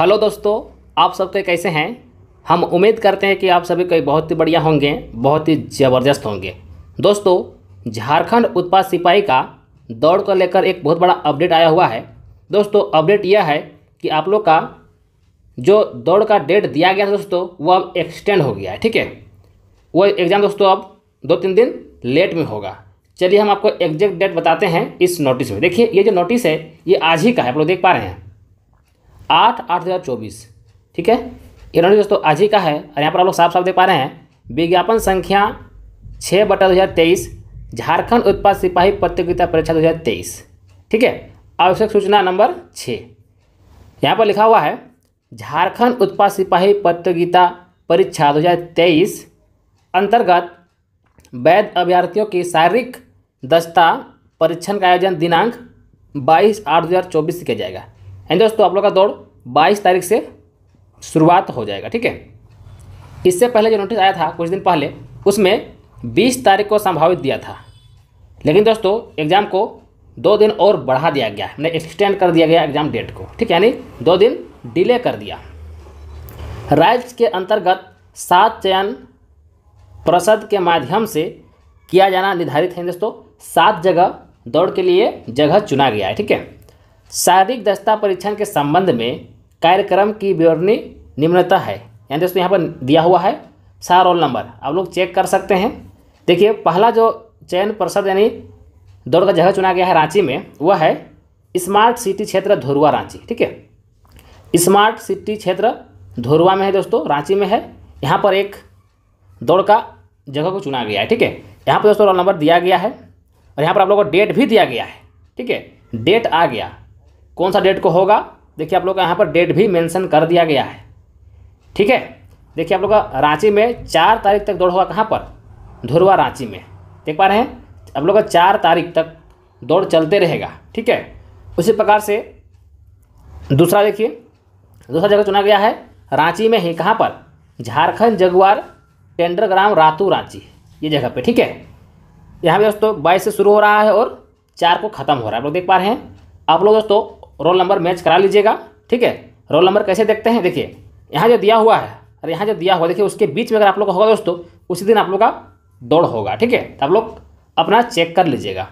hello दोस्तों आप सब के तो कैसे हैं हम उम्मीद करते हैं कि आप सभी कई बहुत ही बढ़िया होंगे बहुत ही ज़बरदस्त होंगे दोस्तों झारखंड उत्पाद सिपाही का दौड़ को लेकर एक बहुत बड़ा अपडेट आया हुआ है दोस्तों अपडेट यह है कि आप लोग का जो दौड़ का डेट दिया गया था दोस्तों वो अब एक्सटेंड हो गया है ठीक है वो एग्ज़ाम दोस्तों अब दो तीन दिन लेट में होगा चलिए हम आपको एग्जैक्ट डेट बताते हैं इस नोटिस में देखिए ये जो नोटिस है ये आज ही का है आप लोग देख पा रहे हैं आठ आठ दो हज़ार चौबीस ठीक है ये दोस्तों आज ही का है और यहाँ पर आप लोग साफ साफ देख पा रहे हैं विज्ञापन संख्या छः बटा दो हज़ार तेईस झारखंड उत्पाद सिपाही प्रतियोगिता परीक्षा दो हज़ार तेईस ठीक है आवश्यक सूचना नंबर छः यहाँ पर लिखा हुआ है झारखंड उत्पाद सिपाही प्रतियोगिता परीक्षा तेईस अंतर्गत वैध अभ्यर्थियों की शारीरिक दस्ता परीक्षण का आयोजन दिनांक 22 आठ दो हज़ार से किया जाएगा है दोस्तों आप लोग का दौड़ बाईस तारीख से शुरुआत हो जाएगा ठीक है इससे पहले जो नोटिस आया था कुछ दिन पहले उसमें बीस तारीख को संभावित दिया था लेकिन दोस्तों एग्ज़ाम को दो दिन और बढ़ा दिया गया मैंने मतलब एक्सटेंड कर दिया गया एग्ज़ाम डेट को ठीक है यानी दो दिन डिले कर दिया राज्य के अंतर्गत सात चयन प्रसद के माध्यम से किया जाना निर्धारित है दोस्तों सात जगह दौड़ के लिए जगह चुना गया है ठीक है शारीरिक दक्षता परीक्षण के संबंध में कार्यक्रम की विवरणी निम्नता है यानी दोस्तों यहाँ पर दिया हुआ है सारा रोल नंबर आप लोग चेक कर सकते हैं देखिए पहला जो चयन परिषद यानी दौड़ का जगह चुना गया है रांची में वह है स्मार्ट सिटी क्षेत्र धुरुआ रांची ठीक है स्मार्ट सिटी क्षेत्र धुरुआ में है दोस्तों रांची में है यहाँ पर एक दौड़ का जगह को चुना गया है ठीक है यहाँ पर दोस्तों रोल नंबर दिया गया है और यहाँ पर आप लोगों को डेट भी दिया गया है ठीक है डेट आ गया कौन सा डेट को होगा देखिए आप लोग का यहाँ पर डेट भी मेंशन कर दिया गया है ठीक है देखिए आप लोग का रांची में चार तारीख तक दौड़ होगा कहाँ पर धुरवा रांची में देख पा रहे हैं आप लोग का चार तारीख तक दौड़ चलते रहेगा ठीक है उसी प्रकार से दूसरा देखिए दूसरा जगह चुना गया है रांची में ही कहाँ पर झारखंड जगुआर टेंडर ग्राम रातू रांची ये जगह पे ठीक है यहाँ पे दोस्तों बाईस से शुरू हो रहा है और चार को ख़त्म हो रहा है आप लोग देख पा रहे हैं आप लोग दोस्तों रोल नंबर मैच करा लीजिएगा ठीक है रोल नंबर कैसे देखते हैं देखिए यहाँ जो दिया हुआ है और यहाँ जो दिया हुआ देखिए उसके बीच में अगर आप लोग का होगा दोस्तों उसी दिन आप लोग का दौड़ होगा ठीक है तो आप लोग अपना चेक कर लीजिएगा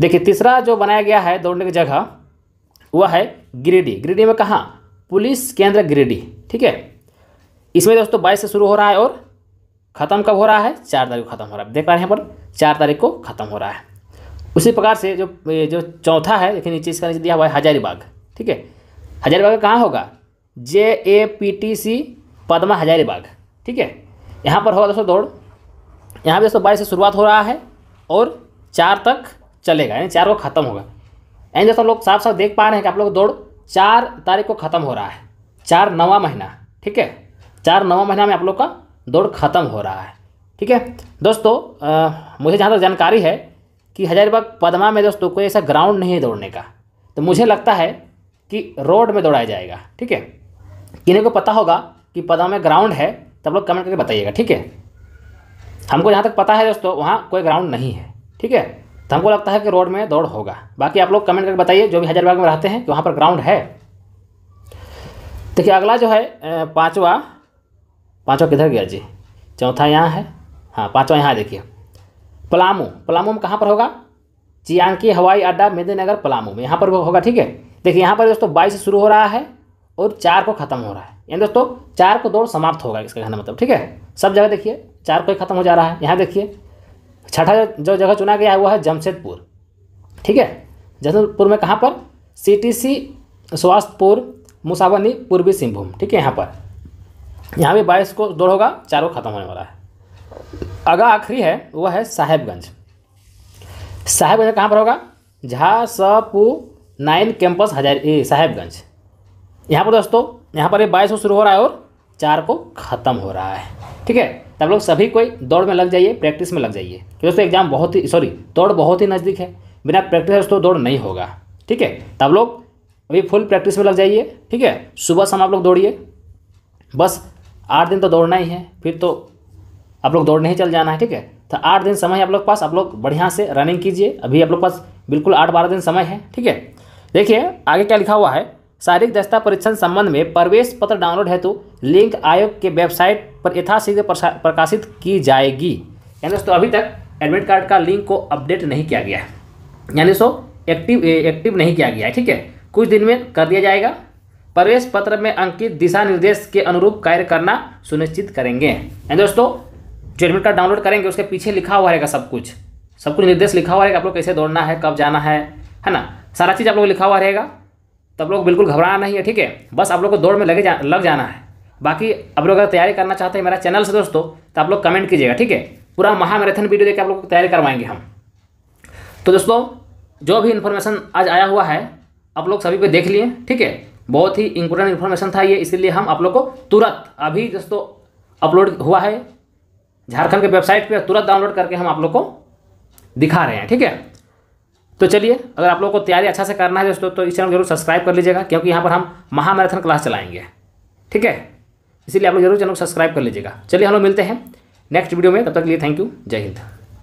देखिए तीसरा जो बनाया गया है दौड़ने की जगह वह है गिरिडीह गिरिडीह में कहाँ पुलिस केंद्र गिरिडीह ठीक है इसमें दोस्तों बाईस से शुरू हो रहा है और ख़त्म कब हो रहा है चार तारीख को ख़त्म हो रहा है देख पा रहे हैं पर चार तारीख को ख़त्म हो रहा है उसी प्रकार से जो जो चौथा है देखिए नीचे इसका नीचे दिया हुआ है हजारीबाग ठीक है हजारीबाग कहाँ होगा J A P T C Padma Hazaribagh ठीक है यहाँ पर होगा दोस्तों दौड़ यहाँ पर दोस्तों बाईस से शुरुआत हो रहा है और चार तक चलेगा यानी चार को ख़त्म होगा यानी दोस्तों लोग साफ साफ देख पा रहे हैं कि आप लोग दौड़ चार तारीख को ख़त्म हो रहा है चार नवा महीना ठीक है चार नवा महीना में आप लोग का दौड़ ख़त्म हो रहा है ठीक है दोस्तों आ, मुझे जहाँ तक जानकारी है कि हजारीबाग पदमा में दोस्तों कोई ऐसा ग्राउंड नहीं है दौड़ने का तो मुझे लगता है कि रोड में दौड़ाया जाएगा ठीक है किन्हीं को पता होगा कि पदमा में ग्राउंड है तब लोग कमेंट करके बताइएगा ठीक है हमको जहाँ तक पता है दोस्तों वहाँ कोई ग्राउंड नहीं है ठीक है तो हमको लगता है कि रोड में दौड़ होगा बाकी आप लोग कमेंट करके बताइए जो भी हजारीबाग में रहते हैं कि वहाँ पर ग्राउंड है देखिए अगला जो है पाँचवा पाँचवा किधर गया जी चौथा यहाँ है हाँ पाँचवा यहाँ देखिए पलामू पलामू में कहाँ पर होगा चियांकी हवाई अड्डा मेदिनीनगर पलामू में यहाँ पर होगा ठीक है देखिए यहाँ पर दोस्तों बाईस शुरू हो रहा है और चार को खत्म हो रहा है यानी दोस्तों चार को दौड़ समाप्त होगा इसका कहना मतलब ठीक है सब जगह देखिए चार को ही खत्म हो जा रहा है यहाँ देखिए छठा जो जगह चुना गया है वो है जमशेदपुर ठीक है जमशेदपुर में कहाँ पर सी टी सी स्वास्थ्यपुर मुसावनी पूर्वी सिंहभूम ठीक है यहाँ पर यहाँ भी बाईस को दौड़ होगा चार को खत्म होने वाला है अगला आखिरी है वह है साहेबगंज साहेबगंज कहाँ पर होगा झा झासपू नाइन कैंपस हजार साहेबगंज यहाँ पर दोस्तों यहाँ पर ये बाईस को शुरू हो रहा है और चार को ख़त्म हो रहा है ठीक है तब लोग सभी कोई दौड़ में लग जाइए प्रैक्टिस में लग जाइए क्योंकि दोस्तों एग्जाम बहुत ही सॉरी दौड़ बहुत ही नज़दीक है बिना प्रैक्टिस दोस्तों दौड़ नहीं होगा ठीक है तब लोग अभी फुल प्रैक्टिस में लग जाइए ठीक है सुबह शाम आप लोग दौड़िए बस आठ दिन तो दौड़ना ही है फिर तो आप लोग दौड़ नहीं चल जाना है ठीक है तो आठ दिन समय आप लोग पास आप लोग बढ़िया से रनिंग कीजिए अभी आप लोग पास बिल्कुल आठ बारह दिन समय है ठीक है देखिए आगे क्या लिखा हुआ है शारीरिक दस्ता परीक्षण संबंध में प्रवेश पत्र डाउनलोड हेतु लिंक आयोग के वेबसाइट पर यथाशीघ्र प्रकाशित की जाएगी यानी दोस्तों अभी तक एडमिट कार्ड का लिंक को अपडेट नहीं किया गया है यानी सो एक्टिव एक्टिव नहीं किया गया है ठीक है कुछ दिन में कर दिया जाएगा प्रवेश पत्र में अंकित दिशा निर्देश के अनुरूप कार्य करना सुनिश्चित करेंगे यानी दोस्तों जो एडमिट कार्ड डाउनलोड करेंगे उसके पीछे लिखा हुआ रहेगा सब कुछ सब कुछ निर्देश लिखा हुआ रहेगा आप लोग कैसे दौड़ना है कब जाना है है ना सारा चीज़ आप लोग लिखा हुआ रहेगा तो आप लोग बिल्कुल घबराना नहीं है ठीक है बस आप लोग को दौड़ में लगे जा लग जाना है बाकी आप लोग अगर तैयारी करना चाहते हैं मेरा चैनल से दोस्तों तो आप लोग कमेंट कीजिएगा ठीक है पूरा महामैराथन वीडियो देखकर आप लोग को तैयारी करवाएंगे हम तो दोस्तों जो भी इन्फॉर्मेशन आज आया हुआ है आप लोग सभी पे देख लिए ठीक है बहुत ही इंपॉर्टेंट इन्फॉर्मेशन था ये इसीलिए हम आप लोग को तुरंत अभी दोस्तों अपलोड हुआ है झारखंड के वेबसाइट पे तुरंत डाउनलोड करके हम आप लोग को दिखा रहे हैं ठीक है तो चलिए अगर आप लोग को तैयारी अच्छा से करना है दोस्तों तो इस चैनल को जरूर सब्सक्राइब कर लीजिएगा क्योंकि यहाँ पर हम महामैराथन क्लास चलाएंगे ठीक है इसीलिए आप लोग जरूर चैनल को सब्सक्राइब कर लीजिएगा चलिए हम लोग मिलते हैं नेक्स्ट वीडियो में तब तक के लिए थैंक यू जय हिंद